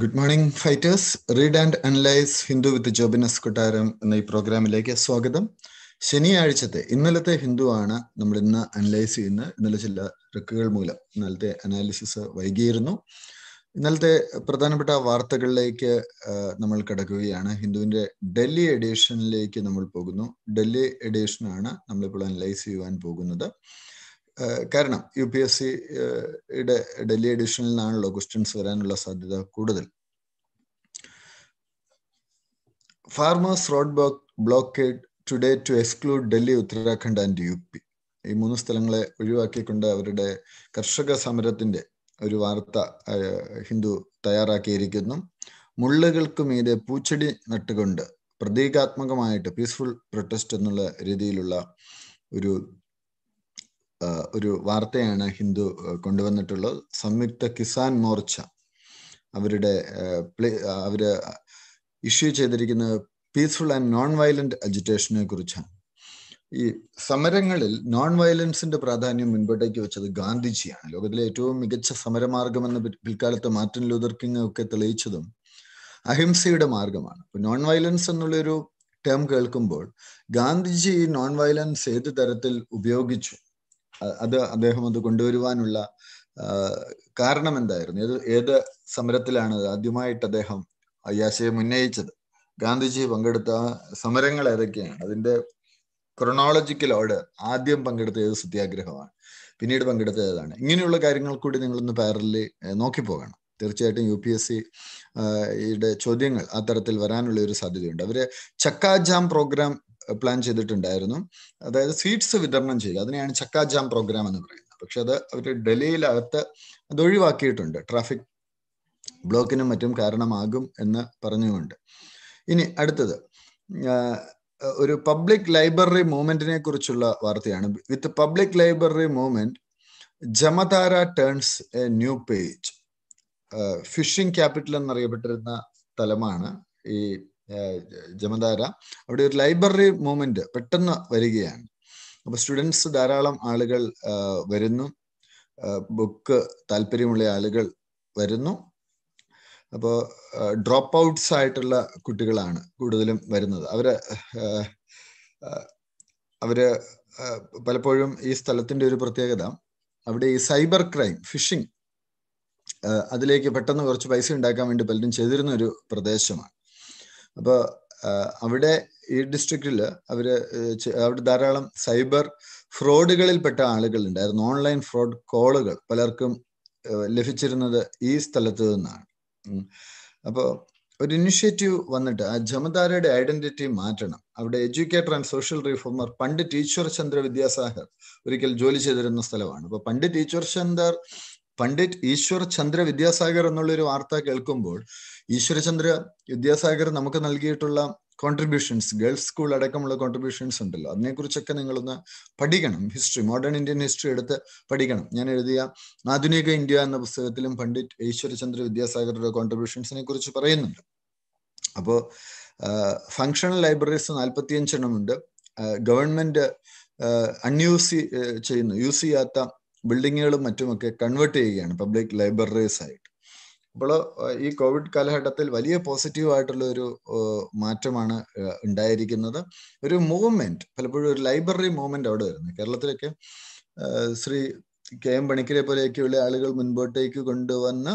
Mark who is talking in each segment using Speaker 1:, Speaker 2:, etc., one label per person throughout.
Speaker 1: Good morning fighters read and analyse Hindu with ജോബിനസ് കൊട്ടാരം എന്ന ഈ പ്രോഗ്രാമിലേക്ക് സ്വാഗതം ശനിയാഴ്ചത്തെ ഇന്നലത്തെ ഹിന്ദു ആണ് നമ്മൾ ഇന്ന് അനലൈസ് ചെയ്യുന്നത് ഇന്നലെ ചില റിക്കുകൾ മൂലം ഇന്നലത്തെ അനാലിസിസ് വൈകിയിരുന്നു ഇന്നലത്തെ പ്രധാനപ്പെട്ട വാർത്തകളിലേക്ക് നമ്മൾ കിടക്കുകയാണ് ഹിന്ദുവിന്റെ ഡൽഹി എഡിഷനിലേക്ക് നമ്മൾ പോകുന്നു ഡൽഹി എഡിഷനാണ് നമ്മളിപ്പോൾ അനലൈസ് ചെയ്യുവാൻ പോകുന്നത് കാരണം യു പി എസ് സിയുടെ ഡൽഹി എഡിഷനിൽ നിന്നാണല്ലോ ക്വസ്റ്റ്യൻസ് വരാനുള്ള സാധ്യത കൂടുതൽ farmers road block blockade today to exclude Delhi Uttarakhand and U P ഈ മൂന്ന് സ്ഥലങ്ങളെ ഒഴിവാക്കിക്കൊണ്ട് അവരുടെ കർഷക സമരത്തിന്റെ ഒരു വാർത്ത ഹിന്ദു തയ്യാറാക്കിയിരിക്കുന്നു മുള്ളുകൾക്ക് മീതെ പൂച്ചെടി നട്ടുകൊണ്ട് പ്രതീകാത്മകമായിട്ട് പീസ്ഫുൾ പ്രൊട്ടസ്റ്റ് എന്നുള്ള രീതിയിലുള്ള ഒരു ഒരു വാർത്തയാണ് ഹിന്ദു കൊണ്ടുവന്നിട്ടുള്ളത് സംയുക്ത കിസാൻ മോർച്ച അവരുടെ അവര് ഇഷ്യൂ ചെയ്തിരിക്കുന്നത് പീസ്ഫുൾ ആൻഡ് നോൺ വയലന്റ് അജിറ്റേഷനെ കുറിച്ചാണ് ഈ സമരങ്ങളിൽ നോൺ വയലൻസിന്റെ പ്രാധാന്യം മുൻപോട്ടേക്ക് വെച്ചത് ഗാന്ധിജിയാണ് ലോകത്തിലെ ഏറ്റവും മികച്ച എന്ന് പിൽക്കാലത്ത് മാർട്ടിൻ ലൂതർ കിങ് ഒക്കെ തെളിയിച്ചതും അഹിംസയുടെ മാർഗമാണ് നോൺ വയലൻസ് എന്നുള്ളൊരു ടേം കേൾക്കുമ്പോൾ ഗാന്ധിജി ഈ നോൺ വയലൻസ് ഏത് തരത്തിൽ ഉപയോഗിച്ചു അത് അദ്ദേഹം അത് കൊണ്ടുവരുവാനുള്ള കാരണം എന്തായിരുന്നു ഏത് ഏത് സമരത്തിലാണ് ആദ്യമായിട്ട് അദ്ദേഹം ഈ ആശയം ഉന്നയിച്ചത് ഗാന്ധിജി പങ്കെടുത്ത സമരങ്ങൾ ഏതൊക്കെയാണ് അതിന്റെ ക്രൊണോളജിക്കൽ ഓർഡർ ആദ്യം പങ്കെടുത്ത ഏത് സത്യാഗ്രഹമാണ് പിന്നീട് പങ്കെടുത്ത ഏതാണ് ഇങ്ങനെയുള്ള കാര്യങ്ങൾ കൂടി നിങ്ങളൊന്ന് പാരലി നോക്കിപ്പോകണം തീർച്ചയായിട്ടും യു പി എസ് സിയുടെ ചോദ്യങ്ങൾ അത്തരത്തിൽ വരാനുള്ള ഒരു സാധ്യതയുണ്ട് അവര് ചക്കാജാം പ്രോഗ്രാം പ്ലാൻ ചെയ്തിട്ടുണ്ടായിരുന്നു അതായത് സീഡ്സ് വിതരണം ചെയ്യുക അതിനെയാണ് ചക്ക ജാം പ്രോഗ്രാം എന്ന് പറയുന്നത് പക്ഷെ അത് അവർ ഡൽഹിയിലകത്ത് അത് ഒഴിവാക്കിയിട്ടുണ്ട് ട്രാഫിക് ബ്ലോക്കിനും മറ്റും കാരണമാകും എന്ന് പറഞ്ഞുകൊണ്ട് ഇനി അടുത്തത് ഒരു പബ്ലിക് ലൈബ്രറി മൂവ്മെന്റിനെ കുറിച്ചുള്ള വാർത്തയാണ് with public library movement Jamtara turns a new page phishing capital എന്നറിയപ്പെട്ടിരുന്ന സ്ഥലമാണ് ഈ ജമദാര അവിടെ ഒരു ലൈബ്രറി മൂവ്മെന്റ് പെട്ടെന്ന് വരികയാണ് അപ്പൊ സ്റ്റുഡൻസ് ധാരാളം ആളുകൾ വരുന്നു ബുക്ക് താല്പര്യമുള്ള ആളുകൾ വരുന്നു അപ്പോൾ ഡ്രോപ്പ് ഔട്ട്സ് ആയിട്ടുള്ള കുട്ടികളാണ് കൂടുതലും വരുന്നത് അവര് അവര് പലപ്പോഴും ഈ സ്ഥലത്തിന്റെ ഒരു പ്രത്യേകത അവിടെ ഈ സൈബർ ക്രൈം ഫിഷിംഗ് അതിലേക്ക് പെട്ടെന്ന് കുറച്ച് പൈസ ഉണ്ടാക്കാൻ വേണ്ടി പലരും ചെയ്തിരുന്ന ഒരു പ്രദേശമാണ് അപ്പൊ അവിടെ ഈ ഡിസ്ട്രിക്റ്റില് അവര് അവിടെ ധാരാളം സൈബർ ഫ്രോഡുകളിൽപ്പെട്ട ആളുകളുണ്ടായിരുന്നു ഓൺലൈൻ ഫ്രോഡ് കോളുകൾ പലർക്കും ലഭിച്ചിരുന്നത് ഈ സ്ഥലത്ത് നിന്നാണ് അപ്പോൾ ഒരു ഇനിഷ്യേറ്റീവ് വന്നിട്ട് ആ ജമദാരയുടെ ഐഡന്റിറ്റി മാറ്റണം അവിടെ educator and social reformer Pandit teacher Chandra Vidyasagar ഒരിക്കൽ ജോലി ചെയ്തിരുന്ന സ്ഥലമാണ് അപ്പോൾ പണ്ഡിറ്റ് ഈശ്വർ ചന്ദർ പണ്ഡിറ്റ് ഈശ്വർ ചന്ദ്ര വിദ്യാസാഗർ എന്നുള്ളൊരു വാർത്ത കേൾക്കുമ്പോൾ ഈശ്വരചന്ദ്ര വിദ്യാസാഗർ നമുക്ക് നൽകിയിട്ടുള്ള കോൺട്രിബ്യൂഷൻസ് ഗേൾസ് സ്കൂൾ അടക്കമുള്ള കോൺട്രിബ്യൂഷൻസ് ഉണ്ടല്ലോ അതിനെക്കുറിച്ചൊക്കെ നിങ്ങളൊന്ന് പഠിക്കണം ഹിസ്റ്ററി മോഡേൺ ഇന്ത്യൻ ഹിസ്റ്ററി എടുത്ത് പഠിക്കണം ഞാൻ എഴുതിയ ആധുനിക ഇന്ത്യ എന്ന പുസ്തകത്തിലും പണ്ഡിറ്റ് ഈശ്വരചന്ദ്ര വിദ്യാസാഗറുടെ കോൺട്രിബ്യൂഷൻസിനെ കുറിച്ച് പറയുന്നുണ്ട് അപ്പോൾ ഫങ്ഷണൽ ലൈബ്രറീസ് നാൽപ്പത്തിയഞ്ച് ഉണ്ട് ഗവൺമെന്റ് അൺയൂസ് ചെയ്യുന്നു യൂസ് ചെയ്യാത്ത ബിൽഡിങ്ങുകളും മറ്റുമൊക്കെ കൺവേർട്ട് ചെയ്യുകയാണ് പബ്ലിക് ലൈബ്രറീസ് ആയിട്ട് ഇപ്പോൾ ഈ കോവിഡ് കാലഘട്ടത്തിൽ വലിയ പോസിറ്റീവ് ആയിട്ടുള്ള ഒരു മാറ്റമാണ് ഉണ്ടായിരിക്കുന്നത് ഒരു മൂവ്മെന്റ് പലപ്പോഴും ഒരു ലൈബ്രറി മൂവ്മെന്റ് അവിടെ വരുന്നത് കേരളത്തിലൊക്കെ ശ്രീ കെ എം പണിക്കരെ പോലെയൊക്കെയുള്ള ആളുകൾ മുൻപോട്ടേക്ക് കൊണ്ടുവന്ന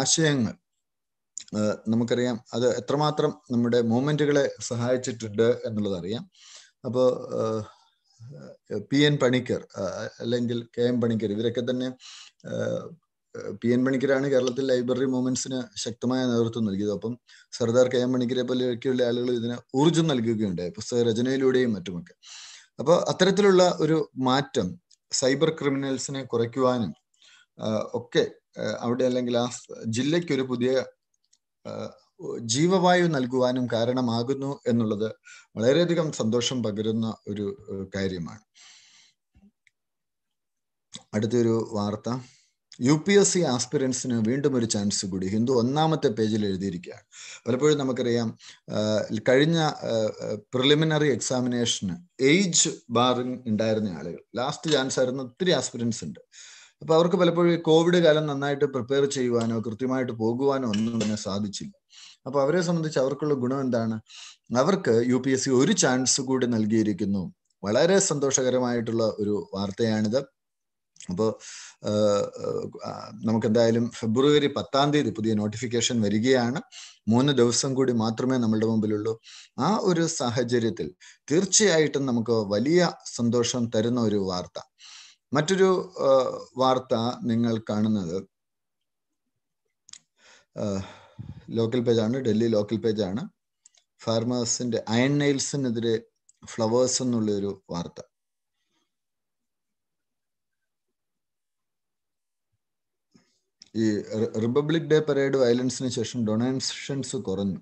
Speaker 1: ആശയങ്ങൾ നമുക്കറിയാം അത് എത്രമാത്രം നമ്മുടെ മൂവ്മെന്റുകളെ സഹായിച്ചിട്ടുണ്ട് എന്നുള്ളത് അറിയാം അപ്പോൾ പി എൻ പണിക്കർ അല്ലെങ്കിൽ കെ എം പണിക്കർ ഇവരൊക്കെ തന്നെ പി എൻ മണിക്കരാണ് കേരളത്തിൽ ലൈബ്രറി മൂവ്മെന്റ്സിന് ശക്തമായ നേതൃത്വം നൽകിയത് അപ്പം സർദാർ കെ എം മണിക്കരെ പോലെയൊക്കെയുള്ള ആളുകൾ ഇതിന് ഊർജം നൽകുകയുണ്ടായി പുസ്തക രചനയിലൂടെയും മറ്റുമൊക്കെ അപ്പോൾ അത്തരത്തിലുള്ള ഒരു മാറ്റം സൈബർ ക്രിമിനൽസിനെ കുറയ്ക്കുവാനും ഒക്കെ അവിടെ അല്ലെങ്കിൽ ആ ജില്ലയ്ക്ക് ഒരു പുതിയ ജീവവായു നൽകുവാനും കാരണമാകുന്നു എന്നുള്ളത് വളരെയധികം സന്തോഷം പകരുന്ന ഒരു കാര്യമാണ് അടുത്തൊരു വാർത്ത യു പി എസ് സി ആസ്പിറൻസിന് വീണ്ടും ഒരു ചാൻസ് കൂടി ഹിന്ദു ഒന്നാമത്തെ പേജിൽ എഴുതിയിരിക്കുകയാണ് പലപ്പോഴും നമുക്കറിയാം കഴിഞ്ഞ പ്രിലിമിനറി എക്സാമിനേഷന് ഏജ് ബാറിങ് ഉണ്ടായിരുന്ന ആളുകൾ ലാസ്റ്റ് ചാൻസ് ആയിരുന്നു ഒത്തിരി ആസ്പിറൻസ് ഉണ്ട് അപ്പൊ അവർക്ക് പലപ്പോഴും കോവിഡ് കാലം നന്നായിട്ട് പ്രിപ്പയർ ചെയ്യുവാനോ കൃത്യമായിട്ട് പോകുവാനോ ഒന്നും തന്നെ സാധിച്ചില്ല അപ്പൊ അവരെ സംബന്ധിച്ച് അവർക്കുള്ള ഗുണം എന്താണ് അവർക്ക് യു പി എസ് സി ഒരു ചാൻസ് കൂടി നൽകിയിരിക്കുന്നു വളരെ സന്തോഷകരമായിട്ടുള്ള ഒരു വാർത്തയാണിത് അപ്പോൾ നമുക്കെന്തായാലും ഫെബ്രുവരി പത്താം തീയതി പുതിയ നോട്ടിഫിക്കേഷൻ വരികയാണ് മൂന്ന് ദിവസം കൂടി മാത്രമേ നമ്മളുടെ മുമ്പിലുള്ളൂ ആ ഒരു സാഹചര്യത്തിൽ തീർച്ചയായിട്ടും നമുക്ക് വലിയ സന്തോഷം തരുന്ന ഒരു വാർത്ത മറ്റൊരു വാർത്ത നിങ്ങൾ കാണുന്നത് ലോക്കൽ പേജാണ് ഡൽഹി ലോക്കൽ പേജാണ് ഫാർമേഴ്സിന്റെ അയൺ നെയിൽസിനെതിരെ ഫ്ലവേഴ്സ് എന്നുള്ളൊരു വാർത്ത ഈ റിപ്പബ്ലിക് ഡേ പരേഡ് വയലൻസിന് ശേഷം ഡൊണേഷൻസ് കുറഞ്ഞു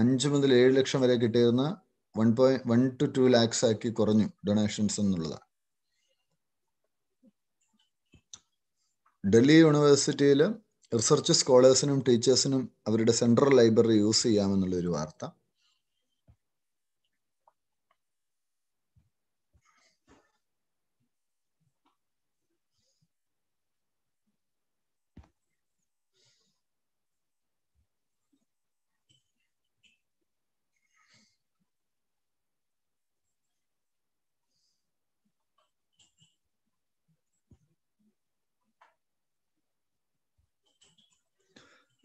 Speaker 1: അഞ്ച് മുതൽ ഏഴ് ലക്ഷം വരെ കിട്ടിയിരുന്ന one point one two two lakhs ആക്കി കുറഞ്ഞു ഡൊണേഷൻസ് എന്നുള്ളതാണ് ഡൽഹി യൂണിവേഴ്സിറ്റിയിൽ റിസർച്ച് സ്കോളേഴ്സിനും ടീച്ചേഴ്സിനും അവരുടെ സെൻട്രൽ ലൈബ്രറി യൂസ് ചെയ്യാമെന്നുള്ളൊരു വാർത്ത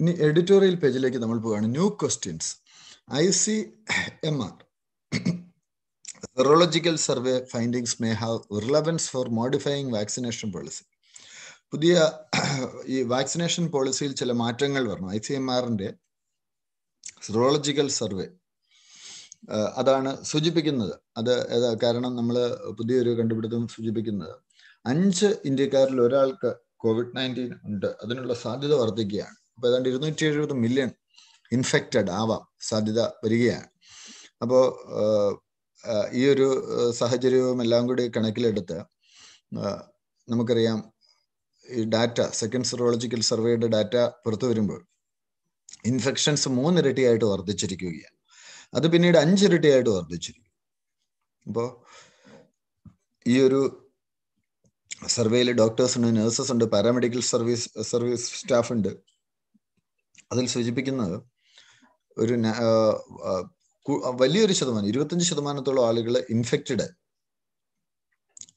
Speaker 1: ഇനി എഡിറ്റോറിയൽ പേജിലേക്ക് നമ്മൾ പോവുകയാണ് new questions I C M R serological survey findings may have relevance for modifying vaccination policy പുതിയ ഈ വാക്സിനേഷൻ പോളിസിയിൽ ചില മാറ്റങ്ങൾ വരണം ഐ സി എം ആറിന്റെ സെറോളജിക്കൽ സർവേ അതാണ് സൂചിപ്പിക്കുന്നത് അത് കാരണം നമ്മൾ പുതിയൊരു കണ്ടുപിടുത്തം സൂചിപ്പിക്കുന്നത് അഞ്ച് ഇന്ത്യക്കാരിൽ ഒരാൾക്ക് കോവിഡ് നയൻറ്റീൻ ഉണ്ട് അതിനുള്ള സാധ്യത വർദ്ധിക്കുകയാണ് അപ്പൊ ഏതാണ്ട് ഇരുന്നൂറ്റി എഴുപത് മില്യൺ ഇൻഫെക്റ്റഡ് ആവാം സാധ്യത വരികയാണ് അപ്പോൾ ഈ ഒരു സാഹചര്യവും എല്ലാം കൂടി കണക്കിലെടുത്ത് നമുക്കറിയാം ഈ ഡാറ്റ സെക്കൻഡ് സെറോളജിക്കൽ സർവേയുടെ ഡാറ്റ പുറത്തു വരുമ്പോൾ ഇൻഫെക്ഷൻസ് മൂന്നിരട്ടിയായിട്ട് വർദ്ധിച്ചിരിക്കുകയാണ് അത് പിന്നീട് അഞ്ചിരട്ടിയായിട്ട് വർദ്ധിച്ചിരിക്കും അപ്പോൾ ഈ ഒരു സർവേയിൽ ഡോക്ടേഴ്സ് ഉണ്ട് നഴ്സസ് ഉണ്ട് പാരാമെഡിക്കൽ സർവീസ് സർവീസ് സ്റ്റാഫ് ഉണ്ട് അതിൽ സൂചിപ്പിക്കുന്നത് ഒരു വലിയൊരു ശതമാനം ഇരുപത്തഞ്ച് ശതമാനത്തോളം ആളുകൾ ഇൻഫെക്റ്റഡ്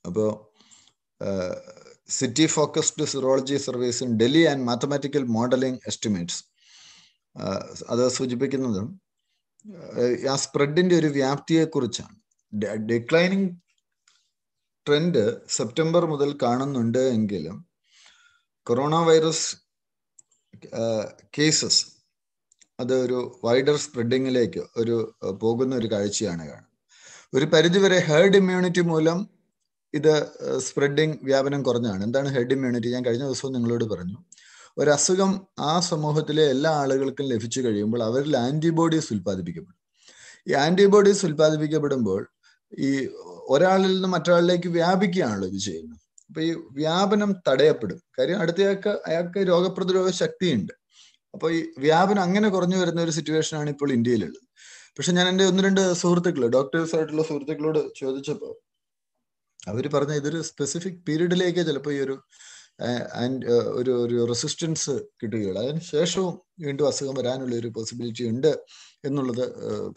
Speaker 1: അപ്പോൾ city focused serology service in Delhi and mathematical modelling estimates അത് സൂചിപ്പിക്കുന്നത് ആ സ്പ്രെഡിന്റെ ഒരു കുറിച്ചാണ് ഡിക്ലൈനിങ് ട്രെൻഡ് സെപ്റ്റംബർ മുതൽ കാണുന്നുണ്ട് എങ്കിലും കൊറോണ വൈറസ് കേസസ് അത് ഒരു വൈഡർ സ്പ്രെഡിങ്ങിലേക്ക് ഒരു പോകുന്ന ഒരു കാഴ്ചയാണ് കാണുന്നത് ഒരു പരിധിവരെ ഹെർഡ് ഇമ്മ്യൂണിറ്റി മൂലം ഇത് സ്പ്രെഡിങ് വ്യാപനം കുറഞ്ഞാണ് എന്താണ് ഹെർഡ് ഇമ്മ്യൂണിറ്റി ഞാൻ കഴിഞ്ഞ ദിവസവും നിങ്ങളോട് പറഞ്ഞു ഒരു അസുഖം ആ സമൂഹത്തിലെ എല്ലാ ആളുകൾക്കും ലഭിച്ചു കഴിയുമ്പോൾ അവരിൽ ആന്റിബോഡീസ് ഉൽപ്പാദിപ്പിക്കപ്പെടും ഈ ആന്റിബോഡീസ് ഉൽപ്പാദിപ്പിക്കപ്പെടുമ്പോൾ ഈ ഒരാളിൽ നിന്ന് മറ്റൊരാളിലേക്ക് വ്യാപിക്കുകയാണല്ലോ ഇത് ചെയ്യുന്നത് അപ്പൊ ഈ വ്യാപനം തടയപ്പെടും കാര്യം അടുത്തയാൾക്ക് അയാൾക്ക് രോഗപ്രതിരോധ ശക്തിയുണ്ട് അപ്പോൾ ഈ വ്യാപനം അങ്ങനെ കുറഞ്ഞു വരുന്ന ഒരു സിറ്റുവേഷൻ ആണ് ഇപ്പോൾ ഇന്ത്യയിലുള്ളത് പക്ഷെ ഞാൻ എന്റെ ഒന്ന് രണ്ട് സുഹൃത്തുക്കൾ ഡോക്ടേഴ്സ് ആയിട്ടുള്ള സുഹൃത്തുക്കളോട് ചോദിച്ചപ്പോൾ അവർ പറഞ്ഞ ഇതൊരു സ്പെസിഫിക് പീരീഡിലേക്ക് ചിലപ്പോൾ ഈ ഒരു ഒരു ഒരു റെസിസ്റ്റൻസ് കിട്ടുകയുള്ളു അതിന് ശേഷവും വീണ്ടും അസുഖം വരാനുള്ള ഒരു പോസിബിലിറ്റി ഉണ്ട് എന്നുള്ളത്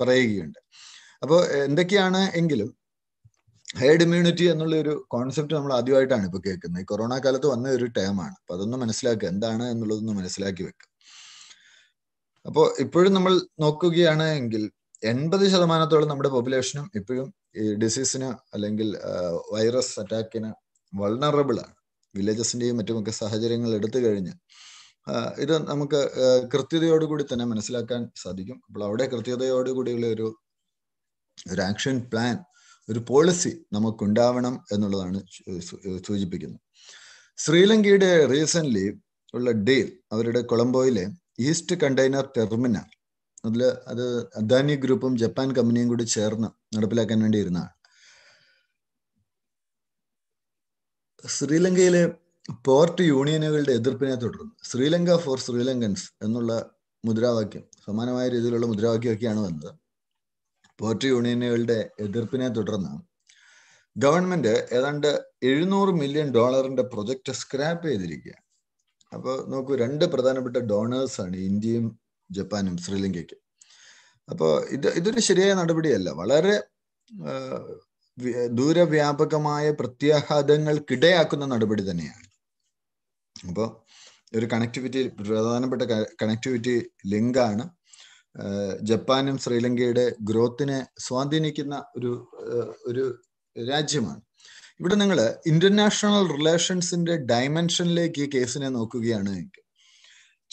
Speaker 1: പറയുകയുണ്ട് അപ്പോൾ എന്തൊക്കെയാണ് എങ്കിലും ഹേർഡ് ഇമ്മ്യൂണിറ്റി എന്നുള്ള ഒരു കോൺസെപ്റ്റ് നമ്മൾ ആദ്യമായിട്ടാണ് ഇപ്പൊ കേൾക്കുന്നത് ഈ കൊറോണ കാലത്ത് വന്ന ഒരു ടേമാണ് അപ്പൊ അതൊന്ന് മനസ്സിലാക്കുക എന്താണ് എന്നുള്ളതൊന്ന് മനസ്സിലാക്കി വെക്കുക അപ്പോൾ ഇപ്പോഴും നമ്മൾ നോക്കുകയാണ് എങ്കിൽ എൺപത് ശതമാനത്തോളം നമ്മുടെ പോപ്പുലേഷനും ഇപ്പോഴും ഈ ഡിസീസിന് അല്ലെങ്കിൽ വൈറസ് അറ്റാക്കിന് വൾണറബിൾ ആണ് വില്ലേജസിന്റെയും മറ്റുമൊക്കെ സാഹചര്യങ്ങൾ എടുത്തു കഴിഞ്ഞ് ഇത് നമുക്ക് കൃത്യതയോടുകൂടി തന്നെ മനസ്സിലാക്കാൻ സാധിക്കും അപ്പോൾ അവിടെ കൃത്യതയോടുകൂടിയുള്ള ഒരു ഒരു ആക്ഷൻ പ്ലാൻ ഒരു പോളിസി നമുക്കുണ്ടാവണം എന്നുള്ളതാണ് സൂചിപ്പിക്കുന്നത് ശ്രീലങ്കയുടെ റീസെൻ്റ്ലി ഉള്ള ഡീൽ അവരുടെ കൊളംബോയിലെ ഈസ്റ്റ് കണ്ടെയ്നർ ടെർമിനൽ അതിൽ അത് അദാനി ഗ്രൂപ്പും ജപ്പാൻ കമ്പനിയും കൂടി ചേർന്ന് നടപ്പിലാക്കാൻ വേണ്ടി ശ്രീലങ്കയിലെ പോർട്ട് യൂണിയനുകളുടെ എതിർപ്പിനെ തുടർന്ന് ശ്രീലങ്ക ഫോർ ശ്രീലങ്കൻസ് എന്നുള്ള മുദ്രാവാക്യം സമാനമായ രീതിയിലുള്ള മുദ്രാവാക്യമൊക്കെയാണ് വന്നത് പോർട്ട് യൂണിയനുകളുടെ എതിർപ്പിനെ തുടർന്ന് ഗവൺമെന്റ് ഏതാണ്ട് എഴുന്നൂറ് മില്യൺ ഡോളറിന്റെ പ്രൊജക്ട് സ്ക്രാപ്പ് ചെയ്തിരിക്കുക അപ്പോൾ നോക്കൂ രണ്ട് പ്രധാനപ്പെട്ട ഡോണേഴ്സ് ആണ് ഇന്ത്യയും ജപ്പാനും ശ്രീലങ്കയ്ക്ക് അപ്പോൾ ഇത് ഇതൊരു ശരിയായ നടപടിയല്ല വളരെ ദൂരവ്യാപകമായ പ്രത്യാഘാതങ്ങൾക്കിടയാക്കുന്ന നടപടി തന്നെയാണ് അപ്പോൾ ഒരു കണക്ടിവിറ്റി പ്രധാനപ്പെട്ട കണക്ടിവിറ്റി ലിങ്കാണ് ജപ്പാനും ശ്രീലങ്കയുടെ ഗ്രോത്തിനെ സ്വാധീനിക്കുന്ന ഒരു ഒരു രാജ്യമാണ് ഇവിടെ നിങ്ങൾ ഇന്റർനാഷണൽ റിലേഷൻസിന്റെ ഡയമെൻഷനിലേക്ക് ഈ കേസിനെ നോക്കുകയാണ് എങ്കിൽ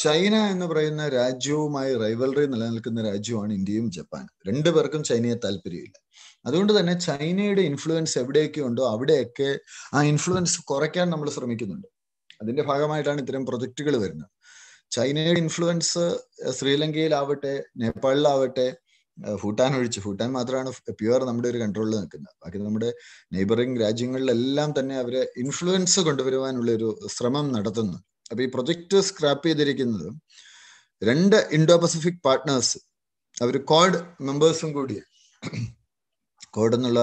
Speaker 1: ചൈന എന്ന് പറയുന്ന രാജ്യവുമായി റൈവൽറി നിലനിൽക്കുന്ന രാജ്യമാണ് ഇന്ത്യയും ജപ്പാനും രണ്ടു പേർക്കും ചൈനയെ താല്പര്യമില്ല അതുകൊണ്ട് തന്നെ ചൈനയുടെ ഇൻഫ്ലുവൻസ് എവിടെയൊക്കെ ഉണ്ടോ അവിടെയൊക്കെ ആ ഇൻഫ്ലുവൻസ് കുറയ്ക്കാൻ നമ്മൾ ശ്രമിക്കുന്നുണ്ട് അതിന്റെ ഭാഗമായിട്ടാണ് ഇത്തരം പ്രൊജക്ടുകൾ വരുന്നത് ചൈനയുടെ ഇൻഫ്ലുവൻസ് ശ്രീലങ്കയിലാവട്ടെ നേപ്പാളിലാവട്ടെ ഭൂട്ടാൻ ഒഴിച്ച് ഭൂട്ടാൻ മാത്രമാണ് പ്യുവർ നമ്മുടെ ഒരു കൺട്രോളിൽ നിൽക്കുന്നത് ബാക്കി നമ്മുടെ നെയ്ബറിംഗ് രാജ്യങ്ങളിലെല്ലാം തന്നെ അവരെ ഇൻഫ്ലുവൻസ് കൊണ്ടുവരുവാനുള്ള ഒരു ശ്രമം നടത്തുന്നു അപ്പൊ ഈ പ്രൊജക്ട് സ്ക്രാപ്പ് ചെയ്തിരിക്കുന്നത് രണ്ട് ഇൻഡോ പസഫിക് പാർട്ട്നേഴ്സ് അവർ കോഡ് മെമ്പേഴ്സും കൂടി കോഡ് എന്നുള്ള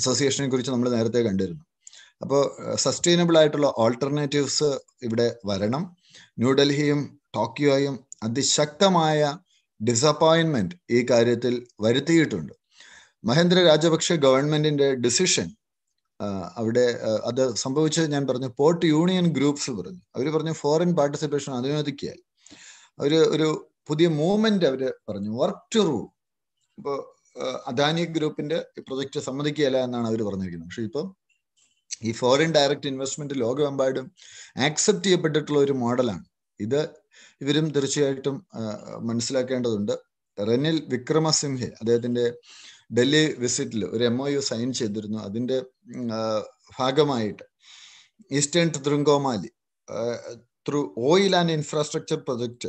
Speaker 1: അസോസിയേഷനെ കുറിച്ച് നമ്മൾ നേരത്തെ കണ്ടിരുന്നു അപ്പോൾ സസ്റ്റൈനബിൾ ആയിട്ടുള്ള ഓൾട്ടർനേറ്റീവ്സ് ഇവിടെ വരണം ന്യൂഡൽഹിയും ടോക്കിയോയും അതിശക്തമായ ഡിസപ്പോയിൻമെന്റ് ഈ കാര്യത്തിൽ വരുത്തിയിട്ടുണ്ട് മഹേന്ദ്ര രാജപക്ഷെ ഗവൺമെന്റിന്റെ ഡിസിഷൻ അവിടെ അത് സംഭവിച്ചത് ഞാൻ പറഞ്ഞു പോർട്ട് യൂണിയൻ ഗ്രൂപ്പ്സ് പറഞ്ഞു അവർ പറഞ്ഞു ഫോറിൻ പാർട്ടിസിപ്പേഷൻ അനുവദിക്കിയാൽ അവർ ഒരു പുതിയ മൂവ്മെന്റ് അവർ പറഞ്ഞു വർക്ക് ടു റൂൾ ഇപ്പോൾ അദാനി ഗ്രൂപ്പിന്റെ പ്രൊജക്ട് സമ്മതിക്കുകയല്ല എന്നാണ് അവർ പറഞ്ഞിരിക്കുന്നത് പക്ഷെ ഇപ്പം ഈ ഫോറിൻ ഡയറക്റ്റ് ഇൻവെസ്റ്റ്മെന്റ് ലോകമെമ്പാടും ആക്സെപ്റ്റ് ചെയ്യപ്പെട്ടിട്ടുള്ള ഒരു മോഡലാണ് ഇത് ഇവരും തീർച്ചയായിട്ടും മനസ്സിലാക്കേണ്ടതുണ്ട് റെനിൽ വിക്രമസിംഹെ അദ്ദേഹത്തിന്റെ ഡൽഹി വിസിറ്റിൽ ഒരു എം ഒ യു സൈൻ ചെയ്തിരുന്നു അതിന്റെ ഭാഗമായിട്ട് eastern Trincomalee through oil and infrastructure project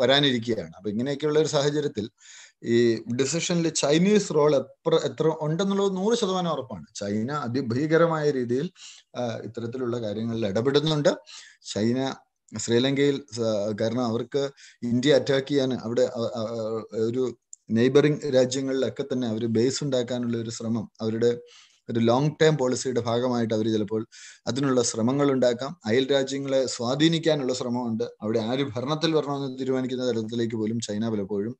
Speaker 1: വരാനിരിക്കുകയാണ് അപ്പൊ ഇങ്ങനെയൊക്കെയുള്ള ഒരു സാഹചര്യത്തിൽ ഈ ഡിസിഷനിൽ ചൈനീസ് റോൾ എത്ര എത്ര ഉണ്ടെന്നുള്ളത് നൂറ് ശതമാനം ഉറപ്പാണ് ചൈന അതിഭീകരമായ രീതിയിൽ ഇത്തരത്തിലുള്ള കാര്യങ്ങളിൽ ഇടപെടുന്നുണ്ട് ചൈന ശ്രീലങ്കയിൽ കാരണം അവർക്ക് ഇന്ത്യ അറ്റാക്ക് ചെയ്യാൻ അവിടെ ഒരു നെയ്ബറിങ് രാജ്യങ്ങളിലൊക്കെ തന്നെ അവർ ബേസ് ഉണ്ടാക്കാനുള്ള ഒരു ശ്രമം അവരുടെ ഒരു ലോങ് ടേം പോളിസിയുടെ ഭാഗമായിട്ട് അവർ ചിലപ്പോൾ അതിനുള്ള ശ്രമങ്ങൾ ഉണ്ടാക്കാം അയൽ രാജ്യങ്ങളെ സ്വാധീനിക്കാനുള്ള ശ്രമമുണ്ട് അവിടെ ആര് ഭരണത്തിൽ വരണമെന്ന് തീരുമാനിക്കുന്ന തരത്തിലേക്ക് പോലും ചൈന പലപ്പോഴും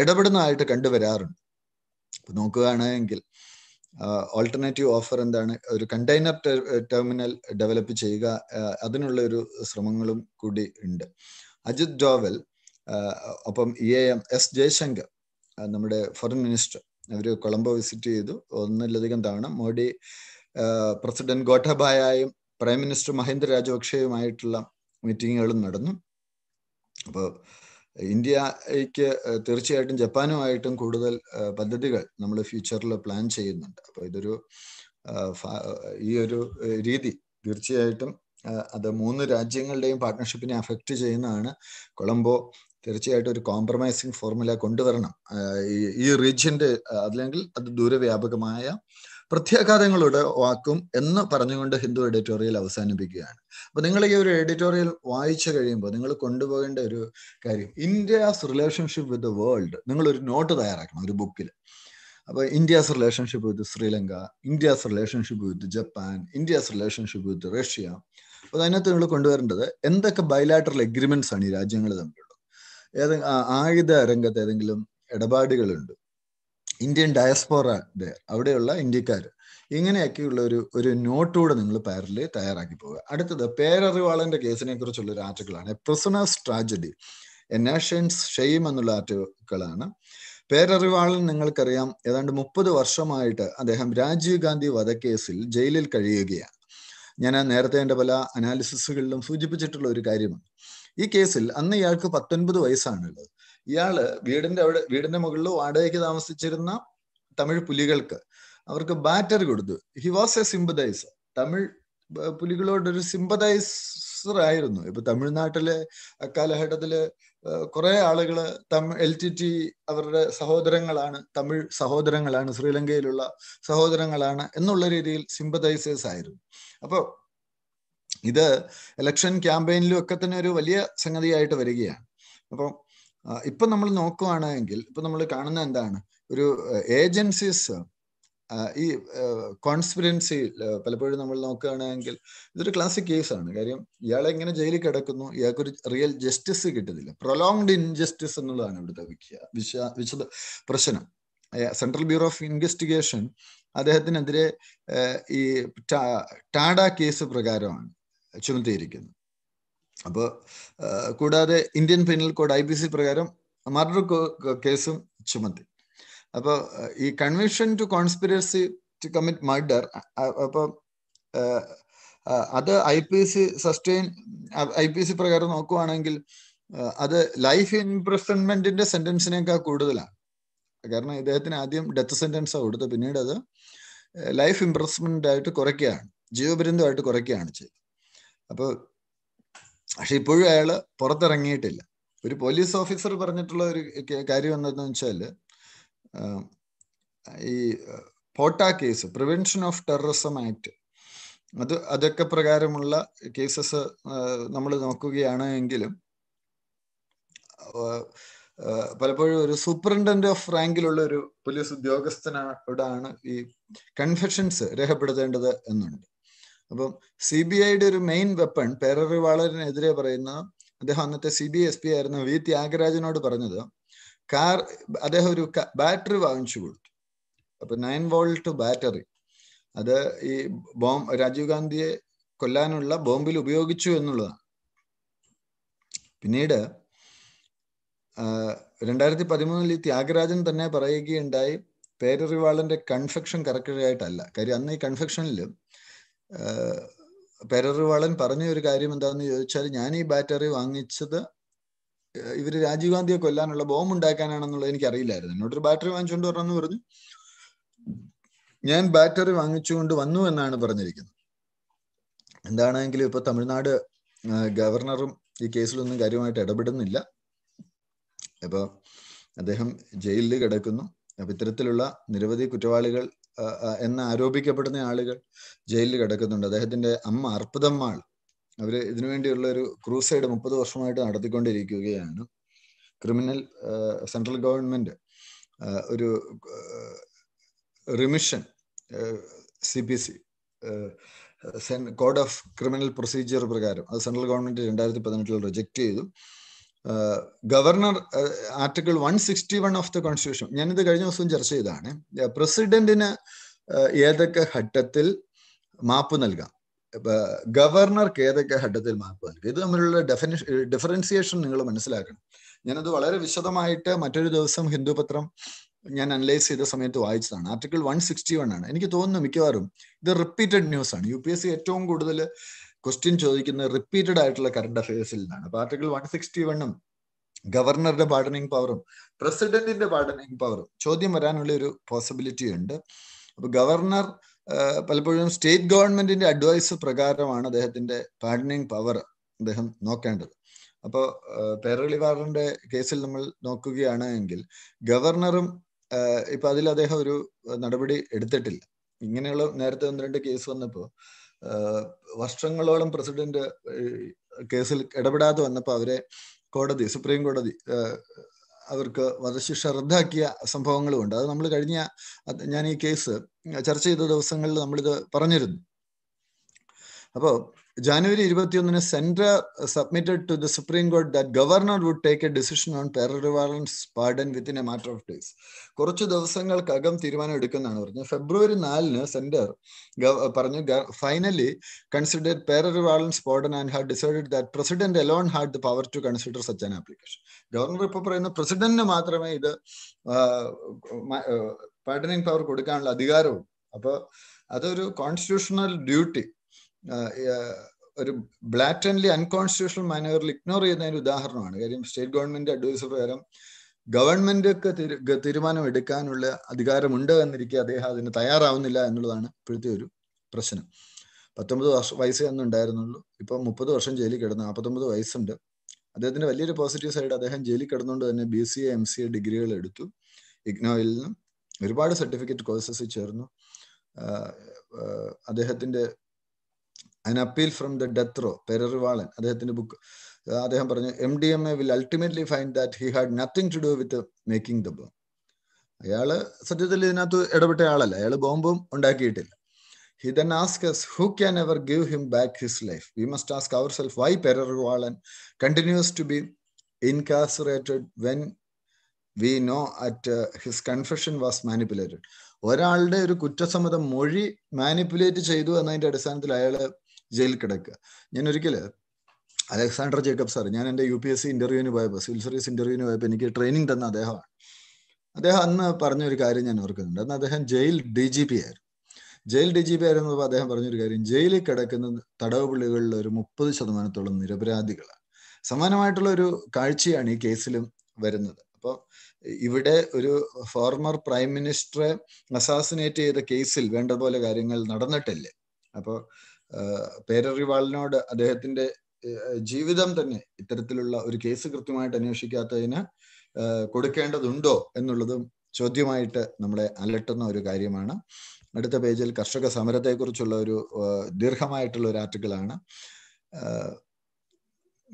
Speaker 1: ഇടപെടുന്നതായിട്ട് കണ്ടുവരാറുണ്ട് നോക്കുകയാണെങ്കിൽ ഓൾട്ടർനേറ്റീവ് ഓഫർ എന്താണ് ഒരു കണ്ടെയ്നർ ടെർമിനൽ ഡെവലപ്പ് ചെയ്യുക അതിനുള്ള ഒരു ശ്രമങ്ങളും കൂടി ഉണ്ട് അജിത് ഡോവൽ ഒപ്പം E A M S Jaishankar നമ്മുടെ ഫോറിൻ മിനിസ്റ്റർ അവർ കൊളംബോ വിസിറ്റ് ചെയ്തു ഒന്നിലധികം തവണ മോഡി പ്രസിഡന്റ് ഗോട്ടബായും പ്രൈം മിനിസ്റ്റർ മഹേന്ദ്ര രാജപക്ഷെയുമായിട്ടുള്ള മീറ്റിങ്ങുകളും നടന്നു അപ്പോൾ ഇന്ത്യക്ക് തീർച്ചയായിട്ടും ജപ്പാനുമായിട്ടും കൂടുതൽ പദ്ധതികൾ നമ്മൾ ഫ്യൂച്ചറിൽ പ്ലാൻ ചെയ്യുന്നുണ്ട് അപ്പോൾ ഇതൊരു ഈ ഒരു രീതി തീർച്ചയായിട്ടും അത് മൂന്ന് രാജ്യങ്ങളുടെയും പാർട്ട്ണർഷിപ്പിനെ അഫക്റ്റ് ചെയ്യുന്നതാണ് കൊളംബോ തീർച്ചയായിട്ടും ഒരു കോംപ്രമൈസിങ് ഫോർമുല കൊണ്ടുവരണം ഈ ഈ റീജിയന്റെ അല്ലെങ്കിൽ അത് ദൂരവ്യാപകമായ പ്രത്യാഘാതങ്ങളുടെ വാക്കും എന്ന് പറഞ്ഞുകൊണ്ട് ഹിന്ദു എഡിറ്റോറിയൽ അവസാനിപ്പിക്കുകയാണ് അപ്പൊ നിങ്ങൾ ഈ ഒരു എഡിറ്റോറിയൽ വായിച്ചു കഴിയുമ്പോൾ നിങ്ങൾ കൊണ്ടുപോകേണ്ട ഒരു കാര്യം India's relationship with the world നിങ്ങൾ ഒരു നോട്ട് തയ്യാറാക്കണം ഒരു ബുക്കിൽ അപ്പോൾ India's relationship with Sri Lanka India's relationship with Japan India's relationship with Russia അപ്പൊ അതിനകത്ത് നിങ്ങൾ കൊണ്ടുവരേണ്ടത് എന്തൊക്കെ ബയലാറ്ററൽ എഗ്രിമെന്റ്സ് ആണ് ഈ രാജ്യങ്ങൾ തമ്മിലുള്ളത് ഏതെങ്കിലും ആയുധ രംഗത്ത് ഏതെങ്കിലും ഇടപാടുകളുണ്ട് ഇന്ത്യൻ ഡയസ്പോറ അവിടെയുള്ള ഇന്ത്യക്കാർ ഇങ്ങനെയൊക്കെയുള്ള ഒരു ഒരു നോട്ടോട് നിങ്ങൾ പാരല് തയ്യാറാക്കി പോവുക അടുത്തത് പേരറിവാളന്റെ കേസിനെ കുറിച്ചുള്ള ഒരു ആർട്ടിക്കിളാണ് prisoners tragedy a nation's shame എന്നുള്ള ആർട്ടിക്കിളാണ് പേരറിവാളൻ നിങ്ങൾക്കറിയാം ഏതാണ്ട് മുപ്പത് വർഷമായിട്ട് അദ്ദേഹം രാജീവ് ഗാന്ധി വധക്കേസിൽ ജയിലിൽ കഴിയുകയാണ് ഞാൻ നേരത്തെ എൻ്റെ പല അനാലിസിസുകളിലും സൂചിപ്പിച്ചിട്ടുള്ള ഒരു കാര്യമാണ് ഈ കേസിൽ അന്ന് ഇയാൾക്ക് പത്തൊൻപത് വയസ്സാണുള്ളത് ഇയാള് വീടിന്റെ അവിടെ വീടിന്റെ മുകളിൽ വാടകയ്ക്ക് താമസിച്ചിരുന്ന തമിഴ് പുലികൾക്ക് അവർക്ക് ബാറ്ററി കൊടുത്തു he was a sympathiser Tamil പുലികളോടൊരു സിമ്പതൈസർ ആയിരുന്നു ഇപ്പൊ തമിഴ്നാട്ടിലെ അക്കാലഘട്ടത്തില് കുറെ ആളുകള് തമിഴ് എൽ ടി ടി അവരുടെ സഹോദരങ്ങളാണ് തമിഴ് സഹോദരങ്ങളാണ് ശ്രീലങ്കയിലുള്ള സഹോദരങ്ങളാണ് എന്നുള്ള രീതിയിൽ സിമ്പതൈസേഴ്സ് ആയിരുന്നു അപ്പോ ഇത് ഇലക്ഷൻ ക്യാമ്പയിനിലും ഒക്കെ തന്നെ ഒരു വലിയ സംഗതിയായിട്ട് വരികയാണ് അപ്പം ഇപ്പൊ നമ്മൾ നോക്കുവാണെങ്കിൽ ഇപ്പൊ നമ്മൾ കാണുന്ന എന്താണ് ഒരു ഏജൻസീസ് ഈ കോൺസ്പിരൻസി പലപ്പോഴും നമ്മൾ നോക്കുകയാണെങ്കിൽ ഇതൊരു ക്ലാസിക് കേസാണ് കാര്യം ഇയാളെ ഇങ്ങനെ ജയിലിൽ കിടക്കുന്നു ഇയാൾക്കൊരു റിയൽ ജസ്റ്റിസ് കിട്ടുന്നില്ല പ്രൊലോങ്ഡ് ഇൻജസ്റ്റിസ് എന്നുള്ളതാണ് ഇവിടുത്തെ വിശ വിശദ പ്രശ്നം സെൻട്രൽ ബ്യൂറോ ഓഫ് ഇൻവെസ്റ്റിഗേഷൻ അദ്ദേഹത്തിനെതിരെ ഈ ടാഡ കേസ് പ്രകാരമാണ് ചുമത്തിയിരിക്കുന്നത് അപ്പോൾ കൂടാതെ Indian penal code I P C പ്രകാരം മർഡർ കേസും ചുമത്തി അപ്പോൾ ഈ conviction to conspiracy to commit murder അപ്പോൾ അത് I P C sustain I P C പ്രകാരം നോക്കുവാണെങ്കിൽ അത് ലൈഫ് ഇംപ്രസൺമെന്റിന്റെ സെന്റൻസിനേക്കാൾ കൂടുതലാണ് കാരണം ഇദ്ദേഹത്തിന് ആദ്യം ഡെത്ത് സെന്റൻസാണ് കൊടുത്തത് പിന്നീട് അത് ലൈഫ് ഇംപ്രസ്മെന്റ് ആയിട്ട് കുറയ്ക്കുകയാണ് ജീവപര്യന്തമായിട്ട് കുറയ്ക്കുകയാണ് ചെയ്തത് അപ്പോൾ പക്ഷെ ഇപ്പോഴും അയാൾ പുറത്തിറങ്ങിയിട്ടില്ല ഒരു പോലീസ് ഓഫീസർ പറഞ്ഞിട്ടുള്ള ഒരു കാര്യം എന്താണെന്ന് വെച്ചാൽ ഈ POTA case prevention of terrorism act അത് അതൊക്കെ പ്രകാരമുള്ള കേസസ് നമ്മൾ നോക്കുകയാണ് എങ്കിലും പലപ്പോഴും ഒരു സൂപ്രണ്ടന്റ് ഓഫ് റാങ്കിലുള്ള ഒരു പോലീസ് ഉദ്യോഗസ്ഥനോടാണ് ഈ കൺഫെഷൻസ് രേഖപ്പെടുത്തേണ്ടത് എന്നുണ്ട് അപ്പം സി ബി ഐയുടെ ഒരു മെയിൻ വെപ്പൺ പേരറിവാളറിനെതിരെ പറയുന്ന അദ്ദേഹം അന്നത്തെ സി ബി എസ് പി ആയിരുന്ന വി ത്യാഗരാജനോട് പറഞ്ഞത് കാർ അദ്ദേഹം ഒരു ബാറ്ററി വാങ്ങിച്ചു കൊടുത്തു അപ്പൊ നയൻ വോൾട്ട് ബാറ്ററി അത് ഈ ബോംബ് രാജീവ് ഗാന്ധിയെ കൊല്ലാനുള്ള ബോംബിൽ ഉപയോഗിച്ചു എന്നുള്ളതാണ് പിന്നീട് രണ്ടായിരത്തി പതിമൂന്നിൽ ഈ ത്യാഗരാജൻ തന്നെ പറയുകയുണ്ടായി പേരറിവാളന്റെ കൺഫെക്ഷൻ കറക്റ്റായിട്ടല്ല കാര്യം അന്ന് ഈ കൺഫെക്ഷനിൽ പെരറിവാളൻ പറഞ്ഞ ഒരു കാര്യം എന്താണെന്ന് ചോദിച്ചാൽ ഞാൻ ഈ ബാറ്ററി വാങ്ങിച്ചത് ഇവർ രാജീവ് ഗാന്ധിയെ കൊല്ലാനുള്ള ബോംബ് ഉണ്ടാക്കാനാണെന്നുള്ളത് എനിക്ക് എനിക്കറിയില്ലായിരുന്നു എന്നോടൊരു ബാറ്ററി വാങ്ങിച്ചുകൊണ്ട് വരണമെന്ന് പറഞ്ഞു ഞാൻ ബാറ്ററി വാങ്ങിച്ചുകൊണ്ട് വന്നു എന്നാണ് പറഞ്ഞിരിക്കുന്നത് എന്താണെങ്കിലും ഇപ്പൊ തമിഴ്നാട് ഗവർണറും ഈ കേസിലൊന്നും കാര്യമായിട്ട് ഇടപെടുന്നില്ല അപ്പൊ അദ്ദേഹം ജയിലിൽ കിടക്കുന്നു അപ്പൊ ഇത്തരത്തിലുള്ള നിരവധി കുറ്റവാളികൾ എന്ന് ആരോപിക്കപ്പെടുന്ന ആളുകൾ ജയിലിൽ കിടക്കുന്നുണ്ട് അദ്ദേഹത്തിന്റെ അമ്മ അർപ്പിതമ്മാൾ അവര് ഇതിനു വേണ്ടിയുള്ള ഒരു ക്രൂസൈഡ് മുപ്പത് വർഷമായിട്ട് നടത്തിക്കൊണ്ടിരിക്കുകയാണ് ക്രിമിനൽ സെൻട്രൽ ഗവൺമെന്റ് ഒരു remission C P C code of criminal procedure പ്രകാരം അത് സെൻട്രൽ ഗവൺമെന്റ് രണ്ടായിരത്തി പതിനെട്ടിൽ റിജക്ട് ചെയ്തു governor article one sixty one of the constitution ഞാനിത് കഴിഞ്ഞ ദിവസം ചർച്ച ചെയ്തതാണ് പ്രസിഡന്റിന് ഏതൊക്കെ ഘട്ടത്തിൽ മാപ്പ് നൽകാം ഗവർണർക്ക് ഏതൊക്കെ ഘട്ടത്തിൽ മാപ്പ് നൽകാം ഇത് തമ്മിലുള്ള ഡെഫിനിഷൻ ഡിഫറൻസിയേഷൻ നിങ്ങൾ മനസ്സിലാക്കണം ഞാനത് വളരെ വിശദമായിട്ട് മറ്റൊരു ദിവസം ഹിന്ദു പത്രം ഞാൻ അനലൈസ് ചെയ്ത സമയത്ത് വായിച്ചതാണ് ആർട്ടിക്കിൾ വൺ സിക്സ്റ്റി വൺ ആണ് എനിക്ക് തോന്നുന്നു മിക്കവാറും ഇത് റിപ്പീറ്റഡ് ന്യൂസ് ആണ് യു പി എസ് സി ഏറ്റവും കൂടുതൽ ക്വസ്റ്റ്യൻ ചോദിക്കുന്നത് റിപ്പീറ്റഡ് ആയിട്ടുള്ള കറണ്ട് അഫയേഴ്സിൽ നിന്നാണ് അപ്പൊ ആർട്ടിക്കിൾ വൺ സിക്സ്റ്റി വണ്ണും ഗവർണറുടെ പാർഡനിങ് പവറും പ്രസിഡന്റിന്റെ പാർഡനിങ് പവറും ചോദ്യം വരാനുള്ള ഒരു പോസിബിലിറ്റി ഉണ്ട് അപ്പൊ ഗവർണർ പലപ്പോഴും സ്റ്റേറ്റ് ഗവൺമെന്റിന്റെ അഡ്വൈസ് പ്രകാരമാണ് അദ്ദേഹത്തിന്റെ പാർഡനിങ് പവർ അദ്ദേഹം നോക്കേണ്ടത് അപ്പോൾ പേരളിവാറിന്റെ കേസിൽ നമ്മൾ നോക്കുകയാണ് എങ്കിൽ ഗവർണറും ഇപ്പൊ അതിൽ അദ്ദേഹം ഒരു നടപടി എടുത്തിട്ടില്ല ഇങ്ങനെയുള്ള നേരത്തെ ഒന്ന് രണ്ട് കേസ് വന്നപ്പോൾ വർഷങ്ങളോളം പ്രസിഡന്റ് കേസിൽ ഇടപെടാതെ വന്നപ്പോൾ അവരെ കോടതി സുപ്രീം കോടതി അവർക്ക് വധശിക്ഷ റദ്ദാക്കിയ ഉണ്ട് അത് നമ്മൾ കഴിഞ്ഞ ഞാൻ ഈ കേസ് ചർച്ച ചെയ്ത ദിവസങ്ങളിൽ നമ്മളിത് പറഞ്ഞിരുന്നു അപ്പോൾ January 21, submitted to to supreme Supreme that governor governor take a decision on on Perrival's pardon within a matter of days. കുറച്ച് ദിവസങ്ങൾക്കകം തീരുമാനം എടുക്കുന്നതാണ് പറഞ്ഞത് ഫെബ്രുവരി നാലിന് സെൻഡർ പറഞ്ഞു finally consider Perarivalan's pardon and had decided that president alone had the power to consider such an application governor ഇപ്പോൾ പറയുന്ന പ്രസിഡന്റിന് മാത്രമേ ഇത് പാർഡനിങ് പവർ കൊടുക്കാനുള്ള അധികാരമുള്ളൂ അപ്പോൾ അതൊരു കോൺസ്റ്റിറ്റ്യൂഷണൽ ഡ്യൂട്ടി ഒരു ബ്ലാറ്റൻലി അൺകോൺസ്റ്റിറ്റ്യൂഷണൽ മാനവറിൽ ഇഗ്നോർ ചെയ്യുന്നതിന് ഉദാഹരണമാണ് കാര്യം സ്റ്റേറ്റ് ഗവൺമെന്റ് അഡ്വൈസ് പ്രകാരം ഗവൺമെന്റ് തീരുമാനം എടുക്കാനുള്ള അധികാരമുണ്ട് എന്നിരിക്കെ അദ്ദേഹം അതിന് തയ്യാറാവുന്നില്ല എന്നുള്ളതാണ് ഇപ്പോഴത്തെ ഒരു പ്രശ്നം പത്തൊമ്പത് വർഷം വയസ്സ് എന്നുണ്ടായിരുന്നുള്ളൂ ഉണ്ടായിരുന്നുള്ളൂ ഇപ്പൊ മുപ്പത് വർഷം ജയിലിൽ കിടന്നു നാൽപ്പത്തൊമ്പത് വയസ്സുണ്ട് അദ്ദേഹത്തിന്റെ വലിയൊരു പോസിറ്റീവ് സൈഡ് അദ്ദേഹം ജയിലിൽ കിടന്നുകൊണ്ട് തന്നെ B C A M C A ഡിഗ്രികൾ എടുത്തു ഇഗ്നോയിൽ നിന്നും ഒരുപാട് സർട്ടിഫിക്കറ്റ് കോഴ്സസ് ചേർന്നു അദ്ദേഹത്തിന്റെ an appeal from the death row Perarivalan അദ്ദേഹത്തിന്റെ ബുക്ക് അദ്ദേഹം പറഞ്ഞു M D M A will ultimately find that he had nothing to do with making the bomb അയാള് സത്യത്തിൽ ഇതിനകത്ത് ഇടപെട്ട ആളല്ല അയാൾ ബോംബും ഉണ്ടാക്കിയിട്ടില്ല he then asks who can ever give him back his life we must ask our ourself why Perarivalan continues to be incarcerated when we know that his confession was manipulated ഒരാളുടെ ഒരു കുറ്റസമ്മതം മൊഴി മാനിപ്പുലേറ്റ് ചെയ്തു എന്നതിന്റെ അടിസ്ഥാനത്തിൽ അയാള് ജയിലിൽ കിടക്കുക ഞാൻ ഒരിക്കല് അലക്സാണ്ടർ ജേക്കബ് സാർ ഞാൻ എൻ്റെ യു പി എസ് സി ഇന്റർവ്യൂവിന് പോയപ്പോൾ സിവിൽ സർവീസ് ഇന്റർവ്യൂവിന് പോയപ്പോൾ എനിക്ക് ട്രെയിനിങ് തന്ന അദ്ദേഹമാണ് അദ്ദേഹം അന്ന് പറഞ്ഞൊരു കാര്യം ഞാൻ ഓർക്കുന്നുണ്ട് അന്ന് അദ്ദേഹം ജയിൽ ഡി ജി പി ആയിരുന്നു ജയിൽ ഡി ജി പി ആയിരുന്നപ്പോൾ അദ്ദേഹം പറഞ്ഞൊരു കാര്യം ജയിലിൽ കിടക്കുന്ന തടവ് പുള്ളികളിൽ ഒരു മുപ്പത് ശതമാനത്തോളം നിരപരാധികളാണ് സമാനമായിട്ടുള്ള ഒരു കാഴ്ചയാണ് ഈ കേസിലും വരുന്നത് അപ്പോൾ ഇവിടെ ഒരു ഫോർമർ പ്രൈം മിനിസ്റ്ററെ അസാസിനേറ്റ് ചെയ്ത കേസിൽ വേണ്ട പോലെ കാര്യങ്ങൾ നടന്നിട്ടില്ലേ അപ്പോൾ പേരറിവാളിനോട് അദ്ദേഹത്തിന്റെ ജീവിതം തന്നെ ഇത്തരത്തിലുള്ള ഒരു കേസ് കൃത്യമായിട്ട് അന്വേഷിക്കാത്തതിന് കൊടുക്കേണ്ടതുണ്ടോ എന്നുള്ളതും ചോദ്യമായിട്ട് നമ്മളെ അലട്ടുന്ന ഒരു കാര്യമാണ് അടുത്ത പേജിൽ കർഷക സമരത്തെക്കുറിച്ചുള്ള ഒരു ദീർഘമായിട്ടുള്ള ഒരു ആർട്ടിക്കിളാണ്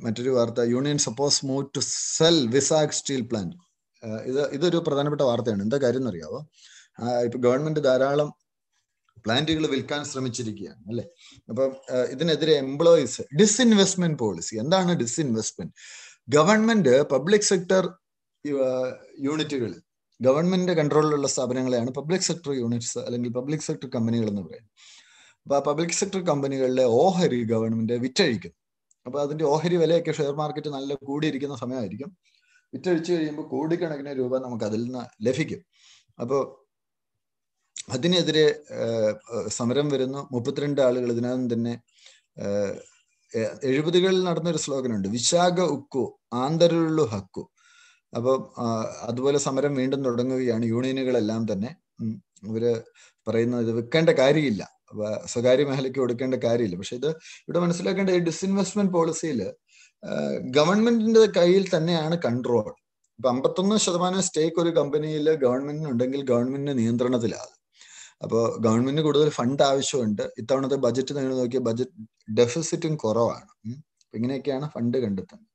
Speaker 1: മറ്റൊരു വാർത്ത union suppose move to sell Vizag steel plant ഇത് ഇതൊരു പ്രധാനപ്പെട്ട വാർത്തയാണ് എന്താ കാര്യം എന്നറിയാവോ ഇപ്പൊ ഗവൺമെന്റ് ധാരാളം പ്ലാന്റുകൾ വിൽക്കാൻ ശ്രമിച്ചിരിക്കുകയാണ് അല്ലെ അപ്പം ഇതിനെതിരെ എംപ്ലോയീസ് ഡിസ്ഇൻവെസ്റ്റ്മെന്റ് പോളിസി എന്താണ് ഡിസ്ഇൻവെസ്റ്റ്മെന്റ് ഗവൺമെന്റ് പബ്ലിക് സെക്ടർ യൂണിറ്റുകൾ ഗവൺമെന്റിന്റെ കൺട്രോളിലുള്ള സ്ഥാപനങ്ങളെയാണ് പബ്ലിക് സെക്ടർ യൂണിറ്റ്സ് അല്ലെങ്കിൽ പബ്ലിക് സെക്ടർ കമ്പനികൾ എന്ന് പറയുന്നത് അപ്പൊ ആ പബ്ലിക് സെക്ടർ കമ്പനികളിലെ ഓഹരി ഗവൺമെന്റ് വിറ്റഴിക്കും അപ്പൊ അതിന്റെ ഓഹരി വിലയൊക്കെ ഷെയർ മാർക്കറ്റ് നല്ല കൂടിയിരിക്കുന്ന സമയമായിരിക്കും വിറ്റഴിച്ചു കഴിയുമ്പോൾ കോടിക്കണക്കിന് രൂപ നമുക്ക് അതിൽ നിന്ന് ലഭിക്കും അപ്പോൾ അതിനെതിരെ സമരം വരുന്നു മുപ്പത്തിരണ്ട് ആളുകൾ ഇതിനകം തന്നെ എഴുപതുകളിൽ നടന്നൊരു ശ്ലോകനുണ്ട് വിശാഖ ഉക്കു ആന്തരുള്ളു ഹക്കു അപ്പം അതുപോലെ സമരം വീണ്ടും തുടങ്ങുകയാണ് യൂണിയനുകളെല്ലാം തന്നെ ഇവര് പറയുന്നത് ഇത് വിൽക്കേണ്ട കാര്യമില്ല സ്വകാര്യ മേഖലയ്ക്ക് കൊടുക്കേണ്ട കാര്യമില്ല പക്ഷെ ഇത് ഇവിടെ മനസ്സിലാക്കേണ്ട ഈ ഡിസ്ഇൻവെസ്റ്റ്മെന്റ് പോളിസിയിൽ ഗവൺമെന്റിന്റെ കയ്യിൽ തന്നെയാണ് കൺട്രോൾ ഇപ്പൊ അമ്പത്തൊന്ന് ശതമാനം സ്റ്റേക്ക് ഒരു കമ്പനിയിൽ ഉണ്ടെങ്കിൽ ഗവൺമെന്റിന്റെ നിയന്ത്രണത്തിലാണ് അപ്പോൾ ഗവൺമെന്റിന് കൂടുതൽ ഫണ്ട് ആവശ്യമുണ്ട് ഇത്തവണത്തെ ബജറ്റ് നിങ്ങൾ നോക്കിയാൽ ബജറ്റ് ഡെഫിസിറ്റും കുറവാണ് ഇങ്ങനെയൊക്കെയാണ് ഫണ്ട് കണ്ടെത്തുന്നത്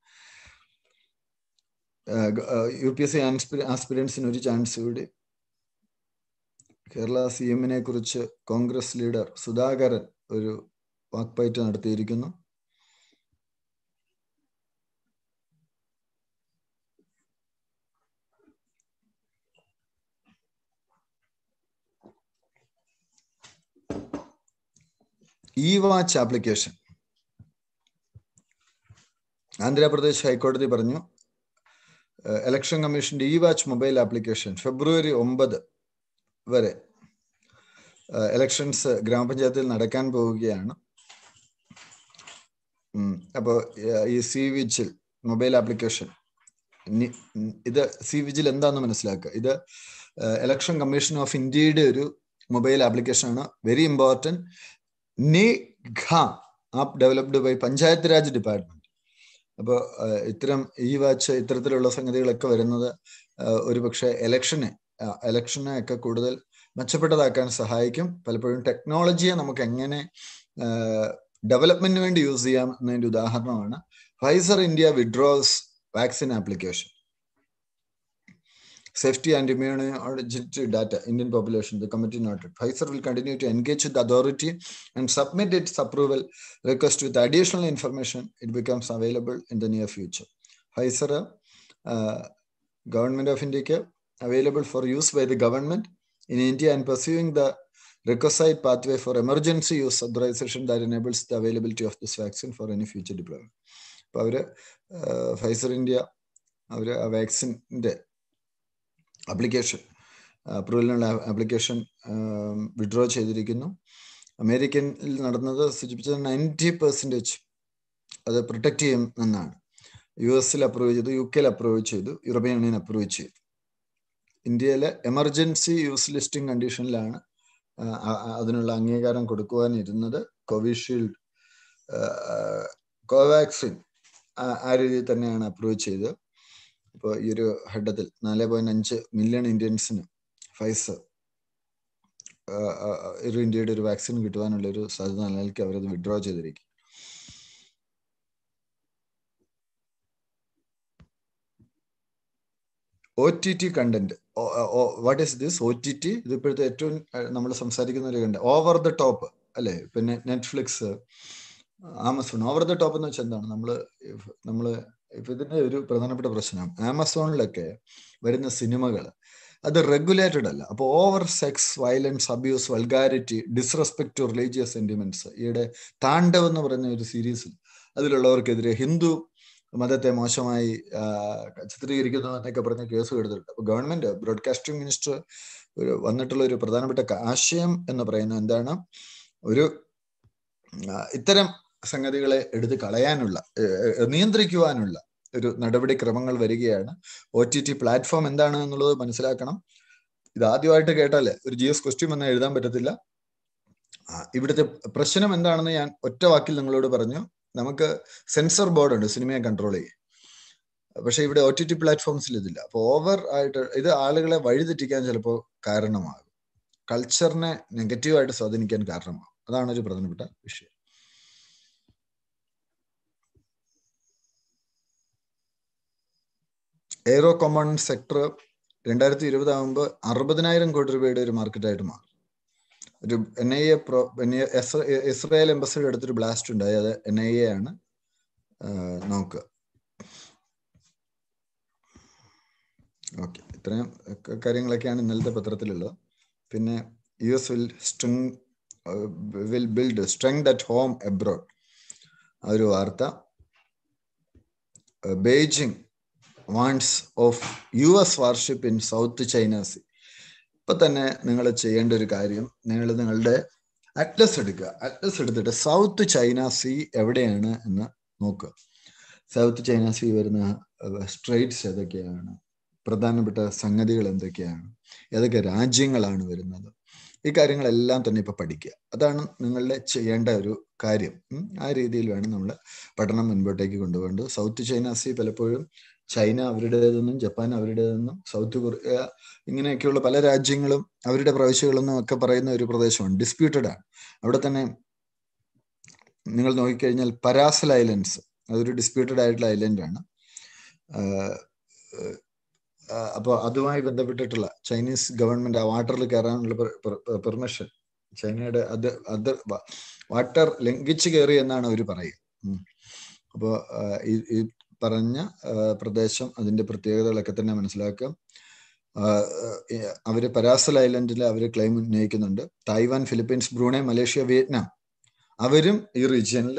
Speaker 1: യു പി എസ് സി ആസ്പിരൻസിന് ഒരു ചാൻസ് കൂടി കേരള സി എമ്മിനെ കുറിച്ച് കോൺഗ്രസ് ലീഡർ സുധാകരൻ ഒരു വാക്പയറ്റ് നടത്തിയിരിക്കുന്നു ഇ വാച്ച് ആപ്ലിക്കേഷൻ ആന്ധ്രാപ്രദേശ് ഹൈക്കോടതി പറഞ്ഞു ഇലക്ഷൻ കമ്മീഷന്റെ ഇ വാച്ച് മൊബൈൽ ആപ്ലിക്കേഷൻ ഫെബ്രുവരി ഒമ്പത് വരെ ഇലക്ഷൻസ് ഗ്രാമപഞ്ചായത്തിൽ നടക്കാൻ പോവുകയാണ് അപ്പോൾ ഈ സി വിജിൽ മൊബൈൽ ആപ്ലിക്കേഷൻ ഇത് സി വിജിൽ എന്താന്ന് മനസ്സിലാക്കുക ഇത് ഇലക്ഷൻ കമ്മീഷൻ ഓഫ് ഇന്ത്യയുടെ ഒരു മൊബൈൽ ആപ്ലിക്കേഷൻ ആണ് very important Nigha app developed by Panchayat Raj department അപ്പോൾ ഇത്തരം ഈ വാച്ച് ഇത്തരത്തിലുള്ള സംഗതികളൊക്കെ വരുന്നത് ഒരുപക്ഷെ എലക്ഷനെ എലക്ഷനെ ഒക്കെ കൂടുതൽ മെച്ചപ്പെട്ടതാക്കാൻ സഹായിക്കും പലപ്പോഴും ടെക്നോളജിയെ നമുക്ക് എങ്ങനെ ഡെവലപ്മെന്റിന് വേണ്ടി യൂസ് ചെയ്യാം എന്നതിന്റെ ഉദാഹരണമാണ് Pfizer India withdraws vaccine application safety and immunology data, Indian population, the committee noted. Pfizer will continue to engage with the authority and submit its approval request with additional information. It becomes available in the near future. Pfizer, uh, Government of India, available for use by the government in India and pursuing the requisite pathway for emergency use authorization that enables the availability of this vaccine for any future deployment. അപ്പോൾ അവർ Pfizer India അവർ ആ വാക്സിൻ്റെ application അപ്രൂവലിനുള്ള application withdraw ചെയ്തിരിക്കുന്നു അമേരിക്കനിൽ നടന്നത് സൂചിപ്പിച്ചത് ninety percentage അത് പ്രൊട്ടക്റ്റ് ചെയ്യും എന്നാണ് യു എസിൽ അപ്രൂവ് ചെയ്തു യു കെയിൽ അപ്രൂവ് ചെയ്തു യൂറോപ്യൻ യൂണിയൻ അപ്രൂവ് ചെയ്തു ഇന്ത്യയിലെ എമർജൻസി യൂസ് ലിസ്റ്റിംഗ് കണ്ടീഷനിലാണ് അതിനുള്ള അംഗീകാരം കൊടുക്കുവാനിരുന്നത് കോവിഷീൽഡ് കോവാക്സിൻ ആ രീതിയിൽ തന്നെയാണ് അപ്രൂവ് ചെയ്തത് ഇപ്പോൾ ഈ ഒരു ഘട്ടത്തിൽ നാല് പോയിന്റ് അഞ്ച് മില്യൺ ഇന്ത്യൻസിന് ഫൈസ് ഒരു ഇന്ത്യയുടെ ഒരു വാക്സിൻ കിട്ടുവാനുള്ള ഒരു സാധ്യത നിലനിൽക്കി അവരത് വിഡ്രോ ചെയ്തിരിക്കും O T T content what is this O T T ഇത് ഇപ്പോഴത്തെ ഏറ്റവും നമ്മൾ സംസാരിക്കുന്ന ഒരു കണ്ടന്റ് ഓവർ ദ ടോപ്പ് അല്ലേ പിന്നെ Netflix Amazon over the top എന്ന് വെച്ചാൽ എന്താണ് നമ്മൾ നമ്മൾ ഇപ്പൊ ഇതിന്റെ ഒരു പ്രധാനപ്പെട്ട പ്രശ്നം ആമസോണിലൊക്കെ വരുന്ന സിനിമകൾ അത് റെഗുലേറ്റഡ് അല്ല അപ്പോൾ over sex violence abuse vulgarity disrespect to religious sentiments ഈയിടെ താണ്ഡവ് എന്ന് പറയുന്ന ഒരു സീരീസിൽ അതിലുള്ളവർക്കെതിരെ ഹിന്ദു മതത്തെ മോശമായി ചിത്രീകരിക്കുന്നു എന്നൊക്കെ പറഞ്ഞ കേസ് എടുത്തിട്ടുണ്ട് അപ്പോൾ ഗവൺമെന്റ് ബ്രോഡ്കാസ്റ്റിംഗ് മിനിസ്റ്റർ ഒരു വന്നിട്ടുള്ള ഒരു പ്രധാനപ്പെട്ട ആശയം എന്ന് പറയുന്നത് എന്താണ് ഒരു ഇത്തരം സംഗതികളെ എടുത്തു കളയാനുള്ള നിയന്ത്രിക്കുവാനുള്ള ഒരു നടപടിക്രമങ്ങൾ വരികയാണ് ഒ ടി ടി പ്ലാറ്റ്ഫോം എന്താണ് എന്നുള്ളത് മനസ്സിലാക്കണം ഇത് ആദ്യമായിട്ട് കേട്ടാലേ ഒരു ജി എസ് ക്വസ്റ്റ്യൻ എന്ന് എഴുതാൻ പറ്റത്തില്ല ഇവിടുത്തെ പ്രശ്നം എന്താണെന്ന് ഞാൻ ഒറ്റ വാക്കിൽ നിങ്ങളോട് പറഞ്ഞു നമുക്ക് സെൻസർ ബോർഡ് ഉണ്ട് സിനിമയെ കൺട്രോൾ ചെയ്യും പക്ഷെ ഇവിടെ ഒ ടി ടി പ്ലാറ്റ്ഫോംസിൽ ഇതില്ല അപ്പോൾ ഓവർ ആയിട്ട് ഇത് ആളുകളെ വഴിതെറ്റിക്കാൻ ചിലപ്പോൾ കാരണമാകും കൾച്ചറിനെ നെഗറ്റീവായിട്ട് സ്വാധീനിക്കാൻ കാരണമാകും അതാണ് ഒരു പ്രധാനപ്പെട്ട വിഷയം എയ്റോ കോമൺ സെക്ടർ രണ്ടായിരത്തി ഇരുപതാകുമ്പോൾ ആകുമ്പോൾ അറുപതിനായിരം കോടി രൂപയുടെ ഒരു മാർക്കറ്റായിട്ട് മാറും ഒരു N I A pro N I Israel എംബസിയുടെ അടുത്തൊരു ബ്ലാസ്റ്റ് ഉണ്ടായി അത് എൻ ഐ എ ആണ് നോക്കുക ഓക്കെ ഇത്രയും കാര്യങ്ങളൊക്കെയാണ് ഇന്നലത്തെ പത്രത്തിലുള്ളത് പിന്നെ U S will strength will build strength at home abroad ആ ഒരു വാർത്ത Beijing wants off U S warship in South China sea ഇപ്പൊ തന്നെ നിങ്ങൾ ചെയ്യേണ്ട ഒരു കാര്യം നിങ്ങൾ നിങ്ങളുടെ അറ്റ്ലസ് എടുക്കുക അറ്റ്ലസ് എടുത്തിട്ട് സൗത്ത് ചൈന സി എവിടെയാണ് എന്ന് നോക്കുക സൗത്ത് ചൈന സി വരുന്ന സ്ട്രൈറ്റ്സ് ഏതൊക്കെയാണ് പ്രധാനപ്പെട്ട സംഗതികൾ എന്തൊക്കെയാണ് ഏതൊക്കെ രാജ്യങ്ങളാണ് വരുന്നത് ഈ കാര്യങ്ങളെല്ലാം തന്നെ ഇപ്പൊ പഠിക്കുക അതാണ് നിങ്ങളുടെ ചെയ്യേണ്ട ഒരു കാര്യം ആ രീതിയിൽ വേണം നമ്മൾ പഠനം മുൻപോട്ടേക്ക് കൊണ്ടുപോകേണ്ടത് സൗത്ത് ചൈന സീ പലപ്പോഴും ചൈന അവരുടേതെന്നും ജപ്പാൻ അവരുടേതെന്നും സൗത്ത് കൊറിയ ഇങ്ങനെയൊക്കെയുള്ള പല രാജ്യങ്ങളും അവരുടെ പ്രവിശ്യകളെന്നും ഒക്കെ പറയുന്ന ഒരു പ്രദേശമാണ് ഡിസ്പ്യൂട്ടഡ് ആണ് അവിടെ തന്നെ നിങ്ങൾ നോക്കിക്കഴിഞ്ഞാൽ പരാസൽ ഐലൻഡ്സ് അതൊരു ഡിസ്പ്യൂട്ടഡ് ആയിട്ടുള്ള ഐലൻഡാണ് അപ്പോൾ അതുമായി ബന്ധപ്പെട്ടിട്ടുള്ള ചൈനീസ് ഗവൺമെന്റ് ആ വാട്ടറിൽ കയറാനുള്ള പെർമിഷൻ ചൈനയുടെ അത് അത് വാട്ടർ ലംഘിച്ച് കയറി എന്നാണ് അവർ പറയുക അപ്പോൾ പറഞ്ഞ പ്രദേശം അതിന്റെ പ്രത്യേകതകളൊക്കെ തന്നെ മനസ്സിലാക്കുക അവര് പരാസൽ ഐലൻഡിൽ അവർ ക്ലെയിം ഉന്നയിക്കുന്നുണ്ട് Taiwan Philippines Brunei Malaysia Vietnam അവരും ഈ റീജിയനിൽ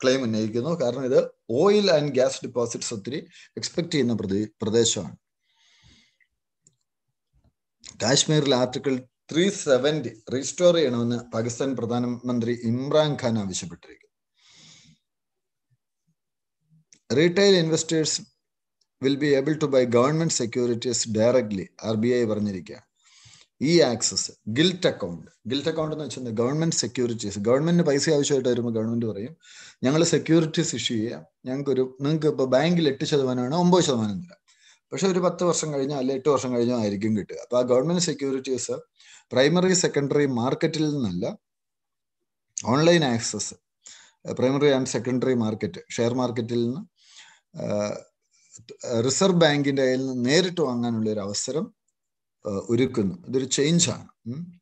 Speaker 1: ക്ലെയിം ഉന്നയിക്കുന്നു കാരണം ഇത് ഓയിൽ ആൻഡ് ഗ്യാസ് ഡിപ്പോസിറ്റ്സ് ഒത്തിരി എക്സ്പെക്ട് ചെയ്യുന്ന പ്രദേശമാണ് കാശ്മീരിൽ ആർട്ടിക്കിൾ ത്രീ സെവൻറ്റി റീസ്റ്റോർ ചെയ്യണമെന്ന് പാകിസ്ഥാൻ പ്രധാനമന്ത്രി ഇമ്രാൻ ഖാൻ ആവശ്യപ്പെട്ടിരിക്കുന്നു retail investors will be able to buy government securities directly R B I പറഞ്ഞിരിക്കുക ഈ access gilt account gilt account എന്ന് വെച്ചാൽ ഗവൺമെന്റ് സെക്യൂരിറ്റീസ് ഗവൺമെന്റിന് പൈസ ആവശ്യമായിട്ട് വരുമ്പോൾ ഗവൺമെന്റ് പറയും ഞങ്ങൾ സെക്യൂരിറ്റീസ് ഇഷ്യൂ ചെയ്യാം ഞങ്ങൾക്കൊരു നിങ്ങൾക്ക് ഇപ്പോൾ ബാങ്കിൽ എട്ട് ശതമാനമാണ് ഒമ്പത് ശതമാനം തരാം പക്ഷെ ഒരു പത്ത് വർഷം കഴിഞ്ഞോ അല്ലെ എട്ട് വർഷം കഴിഞ്ഞോ ആയിരിക്കും കിട്ടുക അപ്പോൾ ആ ഗവൺമെന്റ് സെക്യൂരിറ്റീസ് പ്രൈമറി സെക്കൻഡറി മാർക്കറ്റിൽ നിന്നല്ല online access primary and secondary market share മാർക്കറ്റിൽ നിന്ന് റിസർവ് ബാങ്കിന്റെ കയ്യിൽ നിന്ന് നേരിട്ട് വാങ്ങാനുള്ള ഒരു അവസരം ഒരുക്കുന്നു ഇതൊരു ചേഞ്ച് ആണ്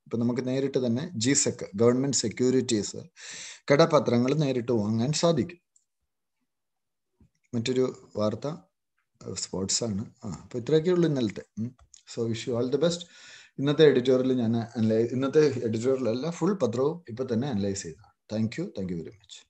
Speaker 1: ഇപ്പൊ നമുക്ക് നേരിട്ട് തന്നെ ജി ഗവൺമെന്റ് സെക്യൂരിറ്റീസ് കടപത്രങ്ങൾ നേരിട്ട് വാങ്ങാൻ സാധിക്കും മറ്റൊരു വാർത്ത സ്പോർട്സ് ആണ് ആ അപ്പൊ ഇത്രയൊക്കെ ഉള്ളൂ ഇന്നലത്തെ so wish you all the best ഇന്നത്തെ എഡിറ്റോറിയൽ ഞാൻ ഇന്നത്തെ ഇന്നത്തെ അല്ല ഫുൾ പത്രവും ഇപ്പൊ തന്നെ അനലൈസ് ചെയ്തതാണ് thank you thank you very much